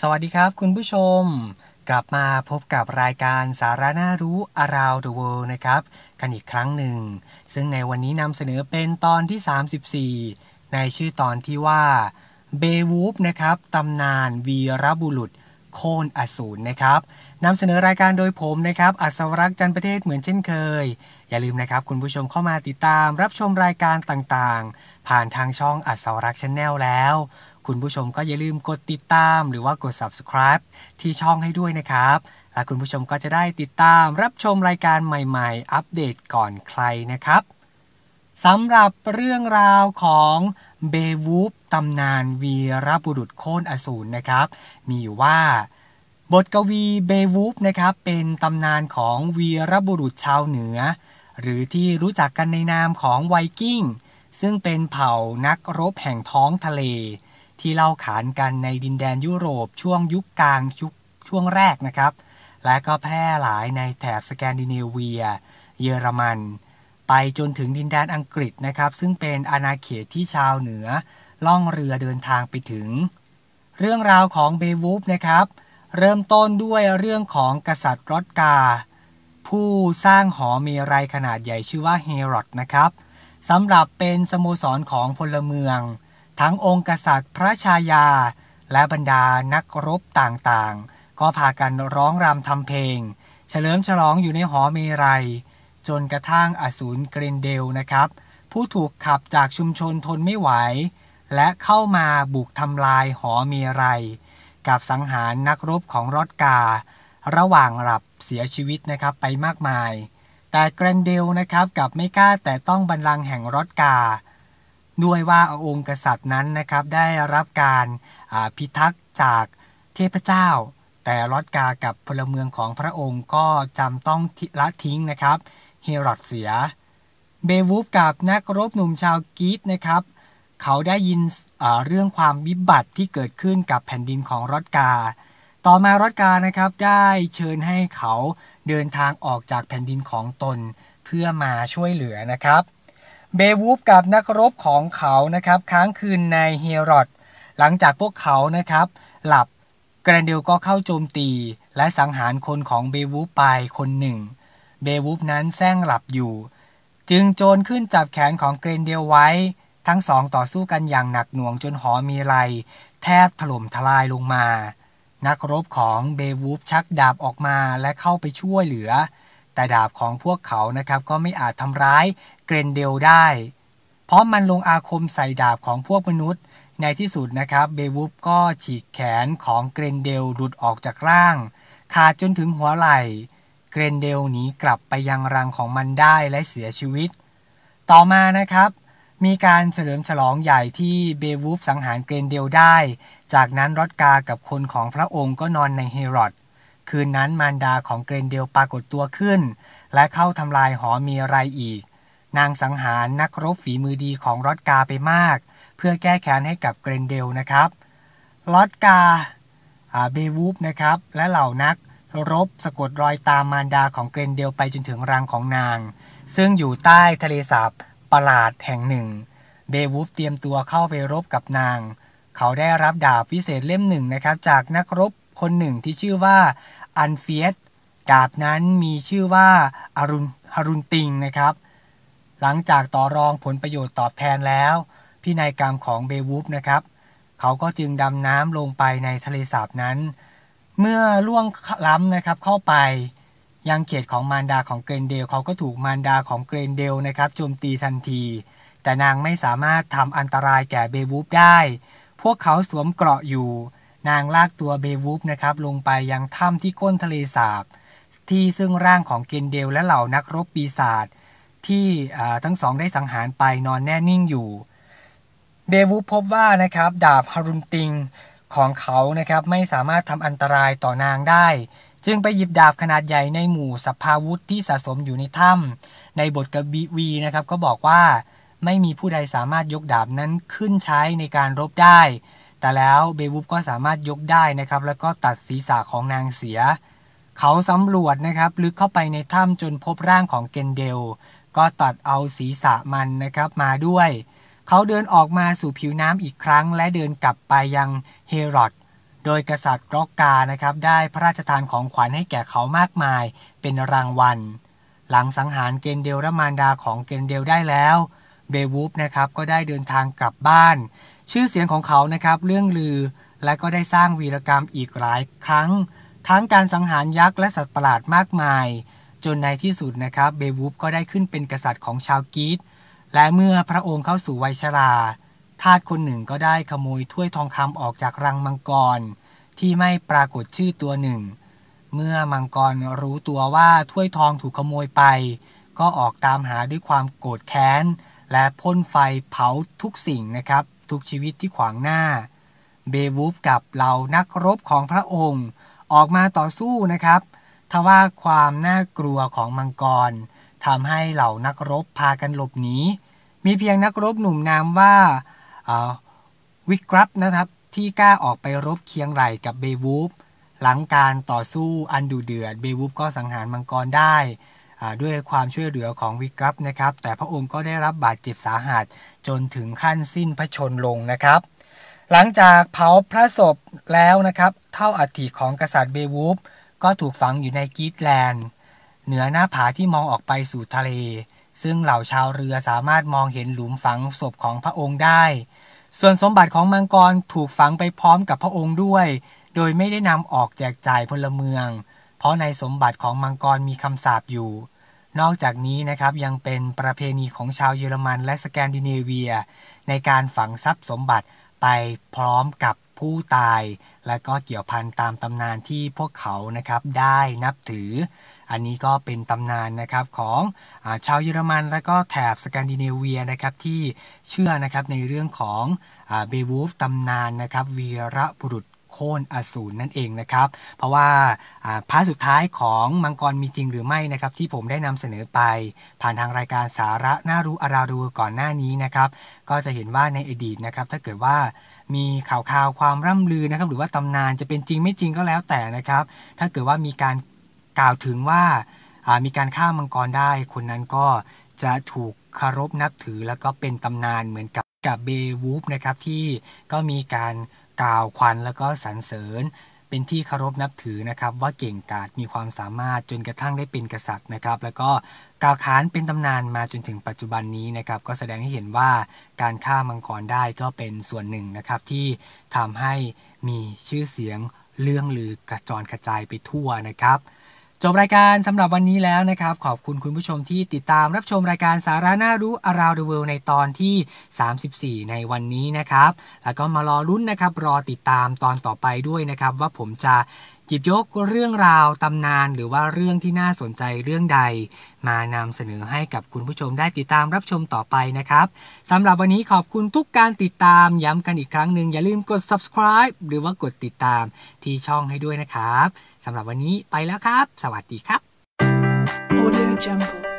สวัสดีครับคุณผู้ชม กลับมาพบกับรายการสาระน่ารู้ Around the World นะครับ กันอีกครั้งหนึ่ง ซึ่งในวันนี้นำเสนอเป็นตอนที่ 34 ในชื่อตอนที่ว่าเบวูฟนะครับตำนานวีรบุรุษโคนอสูรนะครับนำเสนอรายการโดยผมนะครับอัศวรักษ์จันประเทศเหมือนเช่นเคย อย่าลืมนะครับคุณผู้ชมเข้ามาติดตามรับชมรายการต่างๆ ผ่านทางช่องอัศวรักษ์ชแนลแล้วคุณผู้ชมก็อย่าลืมกดติดตาม หรือว่ากด subscribe ที่ช่องให้ด้วยนะครับ และคุณผู้ชมก็จะได้ติดตาม รับชมรายการใหม่ๆ อัปเดตก่อนใครนะครับ สำหรับเรื่องราวของเบวูฟตำนานวีรบุรุษโค่นอสูรนะครับ มีอยู่ว่าบทกวีเบวูฟนะครับเป็นตำนานของวีรบุรุษชาวเหนือ หรือที่รู้จักกันในนามของไวกิ้งซึ่งเป็นเผ่านักรบแห่งท้องทะเลที่เล่าขานกันในดินแดนยุโรปช่วงยุคกลางยุคช่วงแรกนะครับ และก็แพร่หลายในแถบสแกนดิเนเวีย เยอรมัน ไปจนถึงดินแดนอังกฤษนะครับ ซึ่งเป็นอาณาเขตที่ชาวเหนือล่องเรือเดินทางไปถึง เรื่องราวของเบวูฟนะครับ เริ่มต้นด้วยเรื่องของกษัตริย์รอดกา ผู้สร้างหอมีไรขนาดใหญ่ชื่อว่าเฮรอดนะครับสำหรับเป็นสโมสรของพลเมืองทั้งองค์กษัตริย์พระชายาและบรรดานักรบต่างๆ ก็พากันร้องรำทำเพลง เฉลิมฉลองอยู่ในหอเมรัยจนกระทั่งอสูรเกรนเดลนะครับ ผู้ถูกขับจากชุมชนทนไม่ไหว และเข้ามาบุกทำลายหอเมรัยกับสังหารนักรบของรอดกา ระหว่างหลับเสียชีวิตนะครับไปมากมาย แต่เกรนเดลนะครับกับไม่กล้าแต่ต้องบันลังแห่งรอดกาด้วยว่าองค์กษัตริย์นั้นนะครับ ได้รับการพิทักษ์จากเทพเจ้า แต่ลอดกากับพลเมืองของพระองค์ก็จำต้องละทิ้งนะครับ เฮรอดเสียเบวูฟกับนักรบหนุ่มชาวกีตนะครับ เขาได้ยินเรื่องความวิบัติที่เกิดขึ้นกับแผ่นดินของรอดกา ต่อมารอดกานะครับได้เชิญให้เขาเดินทางออกจากแผ่นดินของตนเพื่อมาช่วยเหลือนะครับเบวูฟกับนักรบของเขานะครับ ค้างคืนในเฮรอดหลังจากพวกเขานะครับ หลับกรนเดลก็เข้าโจมตี และสังหารคนของเบวูฟไปคนหนึ่ง เบวูฟนั้นแซงหลับอยู่ จึงโจรขึ้นจับแขนของเกรนเดลไว้ ทั้งสองต่อสู้กันอย่างหนักหน่วงจนหอมีไร แทบถล่มทลายลงมา นักรบของเบวูฟชักดาบออกมาและเข้าไปช่วยเหลือแต่ดาบของพวกเขานะครับก็ไม่อาจทำร้ายเกรนเดลได้ เพราะมันลงอาคมใส่ดาบของพวกมนุษย์ ในที่สุดนะครับเบวูฟก็ฉีกแขนของเกรนเดลหลุดออกจากร่างขาดจนถึงหัวไหล่เกรนเดลหนีกลับไปยังรังของมันได้และเสียชีวิต ต่อมานะครับมีการเฉลิมฉลองใหญ่ที่เบวูฟสังหารเกรนเดลได้ จากนั้นรอดกากับคนของพระองค์ก็นอนในเฮรอดคืนนั้นมารดาของเกรนเดลปรากฏตัวขึ้น และเข้าทำลายหอมีไรอีก นางสังหารนักรบฝีมือดีของรอดกาไปมาก เพื่อแก้แค้นให้กับเกรนเดลนะครับ รอดกาเบวูฟนะครับและเหล่านักรบสะกดรอยตามมารดาของเกรนเดลไปจนถึงรังของนาง ซึ่งอยู่ใต้ทะเลสาบประหลาดแห่งหนึ่งเบวูฟเตรียมตัวเข้าไปรบกับนาง เขาได้รับดาบวิเศษเล่มหนึ่งนะครับ จากนักรบคนหนึ่งที่ชื่อว่าอันเฟียสกาบนั้นมีชื่อว่าอารุณฮารุนติงนะครับ หลังจากต่อรองผลประโยชน์ตอบแทนแล้วพินัยกรรมของเบวูฟนะครับ เขาก็จึงดำน้ำลงไปในทะเลสาบนั้น เมื่อล่วงล้ำนะครับเข้าไป ยังเขตของมารดาของเกรนเดล เขาก็ถูกมารดาของเกรนเดลนะครับโจมตีทันที แต่นางไม่สามารถทำอันตรายแก่เบวูฟได้ พวกเขาสวมเกราะอยู่นางลากตัวเบวูฟนะครับลงไปยังถ้ำที่ก้นทะเลสาบที่ซึ่งร่างของเกนเดลและเหล่านักรบปีศาจที่ทั้งสองได้สังหารไปนอนแน่นิ่งอยู่ เบวูฟพบว่านะครับดาบฮารุนติงของเขานะครับไม่สามารถทำอันตรายต่อนางได้ จึงไปหยิบดาบขนาดใหญ่ในหมู่สภาวุธที่สะสมอยู่ในถ้ำในบทกบีวีนะครับก็บอกว่าไม่มีผู้ใดสามารถยกดาบนั้นขึ้นใช้ในการรบได้แต่แล้วเบวูฟก็สามารถยกได้นะครับแล้วก็ตัดศีรษะของนางเสีย เขาสำรวจนะครับลึกเข้าไปในถ้ำจนพบร่างของเกนเดล ก็ตัดเอาศีรษะมันนะครับมาด้วย เขาเดินออกมาสู่ผิวน้ำอีกครั้ง และเดินกลับไปยังเฮรอดโดยกษัตริย์รอกกานะครับได้พระราชทานของขวัญให้แก่เขามากมายเป็นรางวัลหลังสังหารเกนเดล และมารดาของเกนเดลได้แล้วเบวูฟนะครับก็ได้เดินทางกลับบ้านชื่อเสียงของเขานะครับ เรื่องลือ และก็ได้สร้างวีรกรรมอีกหลายครั้ง ทั้งการสังหารยักษ์และสัตว์ประหลาดมากมาย จนในที่สุดนะครับ เบวูฟก็ได้ขึ้นเป็นกษัตริย์ของชาวกีต และเมื่อพระองค์เข้าสู่วัยชรา ทาสคนหนึ่งก็ได้ขโมยถ้วยทองคำออกจากรังมังกร ที่ไม่ปรากฏชื่อตัวหนึ่ง เมื่อมังกรรู้ตัวว่าถ้วยทองถูกขโมยไป ก็ออกตามหาด้วยความโกรธแค้น และพ่นไฟเผาทุกสิ่งนะครับทุกชีวิตที่ขวางหน้าเบวูฟกับเหล่านักรบของพระองค์ออกมาต่อสู้นะครับทว่าความน่ากลัวของมังกรทำให้เหล่านักรบพากันหลบหนีมีเพียงนักรบหนุ่มนามว่าวิกรับนะครับที่กล้าออกไปรบเคียงไหลกับเบวูฟหลังการต่อสู้อันดุเดือดเบวูฟก็สังหารมังกรได้ด้วยความช่วยเหลือของวิกัปนะครับ แต่พระองค์ก็ได้รับบาดเจ็บสาหัส จนถึงขั้นสิ้นพระชนลงนะครับ หลังจากเผาพระศพแล้วนะครับเท่าอัฐิของกษัตริย์เบวูฟก็ถูกฝังอยู่ในกีตแลนด์เหนือหน้าผาที่มองออกไปสู่ทะเล ซึ่งเหล่าชาวเรือสามารถมองเห็นหลุมฝังศพของพระองค์ได้ ส่วนสมบัติของมังกรถูกฝังไปพร้อมกับพระองค์ด้วย โดยไม่ได้นำออกแจกจ่ายพลเมือง เพราะในสมบัติของมังกรมีคำสาปอยู่นอกจากนี้นะครับยังเป็นประเพณีของชาวเยอรมันและสแกนดิเนเวีย ในการฝังทรัพย์สมบัติไปพร้อมกับผู้ตาย และก็เกี่ยวพันตามตำนานที่พวกเขานะครับได้นับถือ อันนี้ก็เป็นตำนานนะครับของอชาวเยอรมันและก็แถบสแกนดิเนเวียนะครับที่เชื่อนะครับในเรื่องของเบวูฟตำนานนะครับวีระบุรุษโค่นอสูรนั่นเองนะครับเพราะว่าพาร์ทสุดท้ายของมังกรมีจริงหรือไม่นะครับ ที่ผมได้นำเสนอไป ผ่านทางรายการสาระน่ารู้อาราดูก่อนหน้านี้นะครับ ก็จะเห็นว่าในอดีตนะครับถ้าเกิดว่ามีข่าวข่าวความร่ำลือนะครับหรือว่าตำนานจะเป็นจริงไม่จริงก็แล้วแต่นะครับถ้าเกิดว่ามีการกล่าวถึงว่ามีการฆ่ามังกรได้คนนั้นก็จะถูกคารพนับถือแล้วก็เป็นตำนานเหมือนกับกับเบวูฟนะครับที่ก็มีการกล่าวขวัญแล้วก็สรรเสริญเป็นที่เคารพนับถือนะครับ ว่าเก่งกาจมีความสามารถจนกระทั่งได้เป็นกษัตริย์นะครับ แล้วก็กล่าวขานเป็นตำนานมาจนถึงปัจจุบันนี้นะครับ ก็แสดงให้เห็นว่าการฆ่ามังกรได้ก็เป็นส่วนหนึ่งนะครับ ที่ทำให้มีชื่อเสียงเรื่องลือกระจรกระจายไปทั่วนะครับจบรายการสำหรับวันนี้แล้วนะครับ ขอบคุณคุณผู้ชมที่ติดตามรับชมรายการสาระน่ารู้ Around the World ในตอนที่ 34 ในวันนี้นะครับ แล้วก็มารอลุ้นนะครับ รอติดตามตอนต่อไปด้วยนะครับว่าผมจะหยิบยกเรื่องราวตำนานหรือว่าเรื่องที่น่าสนใจเรื่องใด มานำเสนอให้กับคุณผู้ชมได้ติดตามรับชมต่อไปนะครับสำหรับวันนี้ขอบคุณทุกการติดตามย้ำกันอีกครั้งหนึ่งอย่าลืมกด subscribe หรือว่ากดติดตามที่ช่องให้ด้วยนะครับสำหรับวันนี้ไปแล้วครับ สวัสดีครับ Audio Jungle